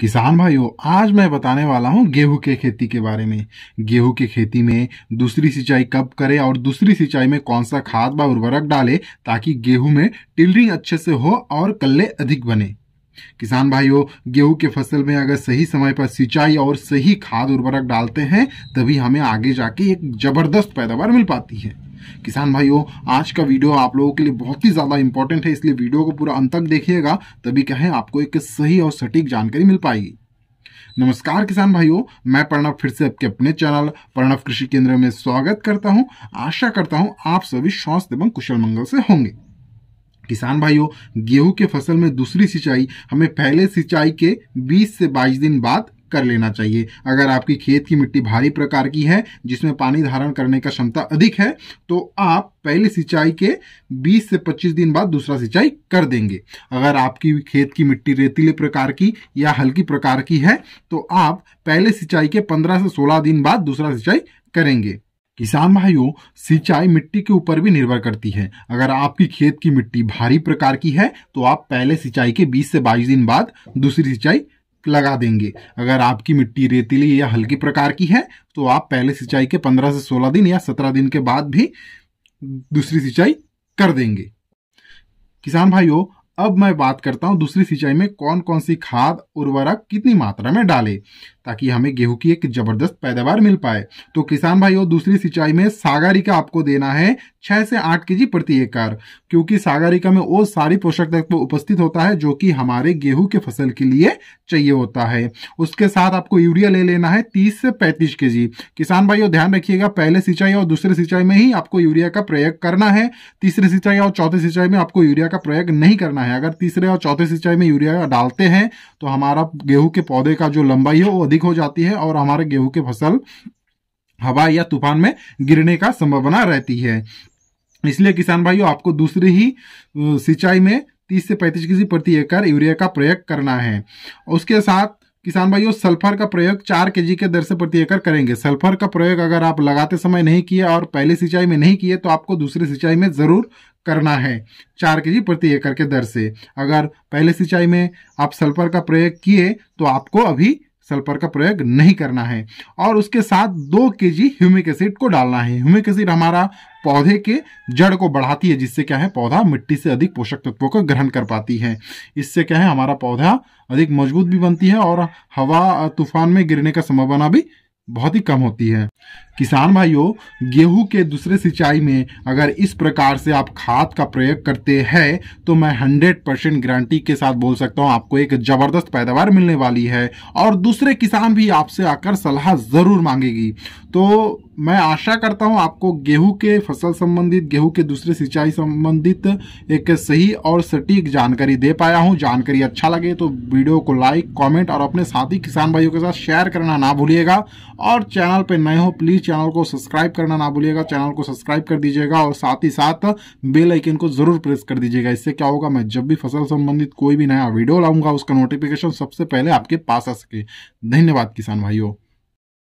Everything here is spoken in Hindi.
किसान भाइयों आज मैं बताने वाला हूं गेहूं के खेती के बारे में गेहूं की खेती में दूसरी सिंचाई कब करें और दूसरी सिंचाई में कौन सा खाद व उर्वरक डालें ताकि गेहूं में टिलरिंग अच्छे से हो और कल्ले अधिक बने किसान भाइयों गेहूं के फसल में अगर सही समय पर सिंचाई और सही खाद उर्वरक डालते हैं तभी हमें आगे जाके एक जबरदस्त पैदावार मिल पाती है किसान भाइयों आज का वीडियो आप लोगों के लिए बहुत ही ज़्यादा इंपॉर्टेंट है इसलिए वीडियो को पूरा अंत तक देखिएगा तभी क्या है आपको एक सही और सटीक जानकारी मिल पाएगी नमस्कार किसान भाइयों मैं प्रणव फिर से आपके अपने चैनल प्रणव कृषि केंद्र में स्वागत करता हूं आशा करता हूं आप सभी स्वास्थ्य एवं कुशल मंगल से होंगे किसान भाइयों गेहूं के फसल में दूसरी सिंचाई हमें पहले सिंचाई के 20 से 22 दिन बाद कर लेना चाहिए अगर आपकी खेत की मिट्टी भारी प्रकार की है जिसमें पानी धारण करने का क्षमता अधिक है तो आप पहले सिंचाई के 20 से 25 दिन बाद दूसरा सिंचाई कर देंगे अगर आपकी खेत की मिट्टी रेतीले प्रकार की या हल्की प्रकार की है तो आप पहले सिंचाई के 15 से 16 दिन बाद दूसरा सिंचाई करेंगे किसान भाइयों सिंचाई मिट्टी के ऊपर भी निर्भर करती है अगर आपकी खेत की मिट्टी भारी प्रकार की है तो आप पहले सिंचाई के 20 से 22 दिन बाद दूसरी सिंचाई लगा देंगे अगर आपकी मिट्टी रेतीली या हल्की प्रकार की है तो आप पहले सिंचाई के 15 से 16 दिन या 17 दिन के बाद भी दूसरी सिंचाई कर देंगे किसान भाइयों अब मैं बात करता हूँ दूसरी सिंचाई में कौन कौन सी खाद उर्वरक कितनी मात्रा में डाले ताकि हमें गेहूं की एक जबरदस्त पैदावार मिल पाए तो किसान भाइयों दूसरी सिंचाई में सागरिका आपको देना है छह से आठ के जी प्रति एकड़ क्योंकि सागरिका में वो सारी पोषक तत्व उपस्थित होता है जो कि हमारे गेहूं के फसल के लिए चाहिए होता है उसके साथ आपको यूरिया ले लेना है तीस से पैंतीस के जी किसान भाइयों ध्यान रखिएगा पहले सिंचाई और दूसरे सिंचाई में ही आपको यूरिया का प्रयोग करना है तीसरी सिंचाई और चौथी सिंचाई में आपको यूरिया का प्रयोग नहीं करना है है अगर तीसरे और चौथे सिंचाई में यूरिया डालते हैं तो हमारा गेहूं के पौधे का जो लंबाई है वो अधिक हो जाती है और हमारे गेहूं के फसल हवा या तूफान में गिरने का संभावना रहती है इसलिए किसान भाइयों आपको दूसरी ही सिंचाई में 30 से 35 किसी प्रति एकड़ यूरिया का प्रयोग करना है उसके साथ किसान भाइयों सल्फर का प्रयोग चार के जी के दर से प्रति एकड़ करेंगे सल्फर का प्रयोग अगर आप लगाते समय नहीं किए और पहले सिंचाई में नहीं किए तो आपको दूसरी सिंचाई में जरूर करना है चार के जी प्रति एकड़ के दर से अगर पहले सिंचाई में आप सल्फर का प्रयोग किए तो आपको अभी सल्फर का प्रयोग नहीं करना है और उसके साथ दो के जी ह्यूमिक एसिड को डालना है ह्यूमिक एसिड हमारा पौधे के जड़ को बढ़ाती है जिससे क्या है पौधा मिट्टी से अधिक पोषक तत्वों का ग्रहण कर पाती है इससे क्या है हमारा पौधा अधिक मजबूत भी बनती है और हवा तूफान में गिरने का संभावना भी बहुत ही कम होती है किसान भाइयों गेहूं के दूसरे सिंचाई में अगर इस प्रकार से आप खाद का प्रयोग करते हैं तो मैं 100 परसेंट गारंटी के साथ बोल सकता हूं आपको एक ज़बरदस्त पैदावार मिलने वाली है और दूसरे किसान भी आपसे आकर सलाह ज़रूर मांगेगी तो मैं आशा करता हूं आपको गेहूं के फसल संबंधित गेहूं के दूसरे सिंचाई संबंधित एक सही और सटीक जानकारी दे पाया हूं जानकारी अच्छा लगे तो वीडियो को लाइक कमेंट और अपने साथी किसान भाइयों के साथ शेयर करना ना भूलिएगा और चैनल पर नए हो हो प्लीज़ चैनल को सब्सक्राइब करना ना भूलिएगा चैनल को सब्सक्राइब कर दीजिएगा और साथ ही साथ बेल आइकन को ज़रूर प्रेस कर दीजिएगा इससे क्या होगा मैं जब भी फसल संबंधित कोई भी नया वीडियो लाऊंगा उसका नोटिफिकेशन सबसे पहले आपके पास आ सके धन्यवाद किसान भाइयों